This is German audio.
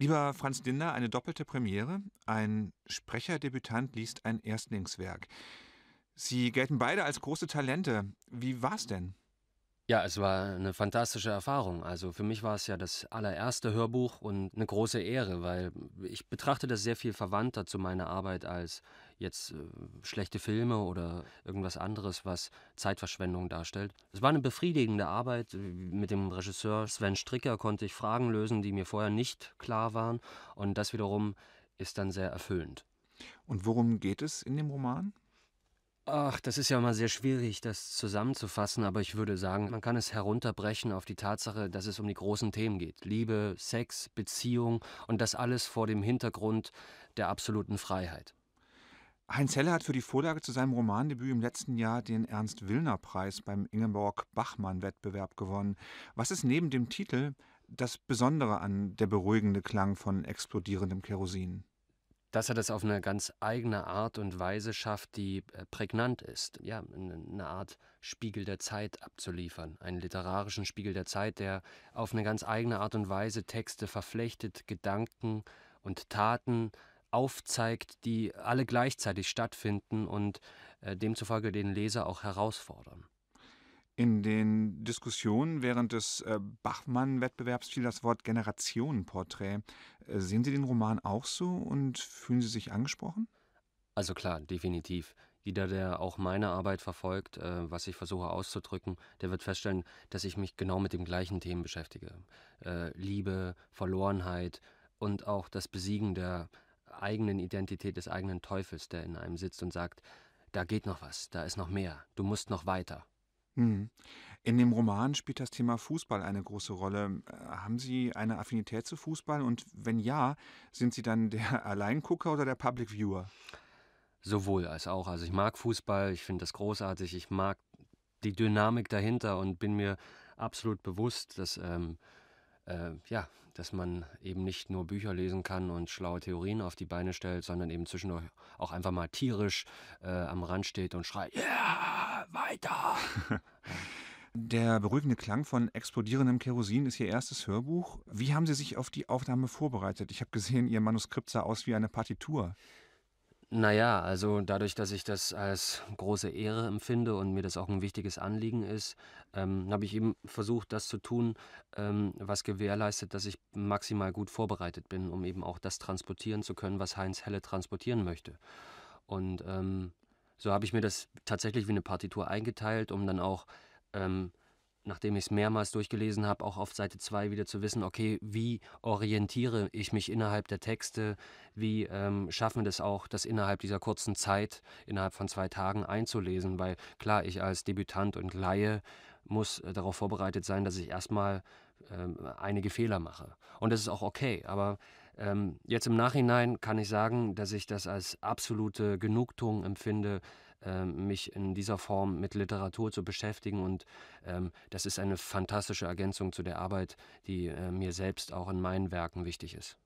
Lieber Franz Dinder, eine doppelte Premiere. Ein Sprecherdebütant liest ein Erstlingswerk. Sie gelten beide als große Talente. Wie war's denn? Ja, es war eine fantastische Erfahrung. Also für mich war es ja das allererste Hörbuch und eine große Ehre, weil ich betrachte das sehr viel verwandter zu meiner Arbeit als jetzt äh, schlechte Filme oder irgendwas anderes, was Zeitverschwendung darstellt. Es war eine befriedigende Arbeit. Mit dem Regisseur Sven Stricker konnte ich Fragen lösen, die mir vorher nicht klar waren und das wiederum ist dann sehr erfüllend. Und worum geht es in dem Roman? Ach, das ist ja mal sehr schwierig, das zusammenzufassen, aber ich würde sagen, man kann es herunterbrechen auf die Tatsache, dass es um die großen Themen geht. Liebe, Sex, Beziehung und das alles vor dem Hintergrund der absoluten Freiheit. Heinz Helle hat für die Vorlage zu seinem Romandebüt im letzten Jahr den Ernst-Willner-Preis beim Ingeborg-Bachmann-Wettbewerb gewonnen. Was ist neben dem Titel das Besondere an der beruhigende Klang von explodierendem Kerosin? dass er das auf eine ganz eigene Art und Weise schafft, die äh, prägnant ist. Ja, eine Art Spiegel der Zeit abzuliefern. Einen literarischen Spiegel der Zeit, der auf eine ganz eigene Art und Weise Texte verflechtet, Gedanken und Taten aufzeigt, die alle gleichzeitig stattfinden und äh, demzufolge den Leser auch herausfordern. In den Diskussionen während des äh, Bachmann-Wettbewerbs fiel das Wort Generationenporträt. Äh, sehen Sie den Roman auch so und fühlen Sie sich angesprochen? Also klar, definitiv. Jeder, der auch meine Arbeit verfolgt, äh, was ich versuche auszudrücken, der wird feststellen, dass ich mich genau mit den gleichen Themen beschäftige. Äh, Liebe, Verlorenheit und auch das Besiegen der eigenen Identität des eigenen Teufels, der in einem sitzt und sagt, da geht noch was, da ist noch mehr, du musst noch weiter. Hm. In dem Roman spielt das Thema Fußball eine große Rolle. Äh, haben Sie eine Affinität zu Fußball? Und wenn ja, sind Sie dann der Alleingucker oder der Public Viewer? Sowohl als auch. Also ich mag Fußball, ich finde das großartig, ich mag die Dynamik dahinter und bin mir absolut bewusst, dass ähm, äh, ja, dass man eben nicht nur Bücher lesen kann und schlaue Theorien auf die Beine stellt, sondern eben zwischendurch auch einfach mal tierisch äh, am Rand steht und schreit, ja, yeah, weiter. Der beruhigende Klang von explodierendem Kerosin ist Ihr erstes Hörbuch. Wie haben Sie sich auf die Aufnahme vorbereitet? Ich habe gesehen, Ihr Manuskript sah aus wie eine Partitur. Naja, also dadurch, dass ich das als große Ehre empfinde und mir das auch ein wichtiges Anliegen ist, ähm, habe ich eben versucht, das zu tun, ähm, was gewährleistet, dass ich maximal gut vorbereitet bin, um eben auch das transportieren zu können, was Heinz Helle transportieren möchte. Und ähm, so habe ich mir das tatsächlich wie eine Partitur eingeteilt, um dann auch ähm, nachdem ich es mehrmals durchgelesen habe, auch auf Seite 2 wieder zu wissen, okay, wie orientiere ich mich innerhalb der Texte, wie ähm, schaffen wir das auch, das innerhalb dieser kurzen Zeit, innerhalb von zwei Tagen einzulesen, weil klar, ich als Debütant und Laie muss äh, darauf vorbereitet sein, dass ich erstmal äh, einige Fehler mache. Und das ist auch okay, aber ähm, jetzt im Nachhinein kann ich sagen, dass ich das als absolute Genugtuung empfinde, ähm, mich in dieser Form mit Literatur zu beschäftigen. Und ähm, das ist eine fantastische Ergänzung zu der Arbeit, die äh, mir selbst auch in meinen Werken wichtig ist.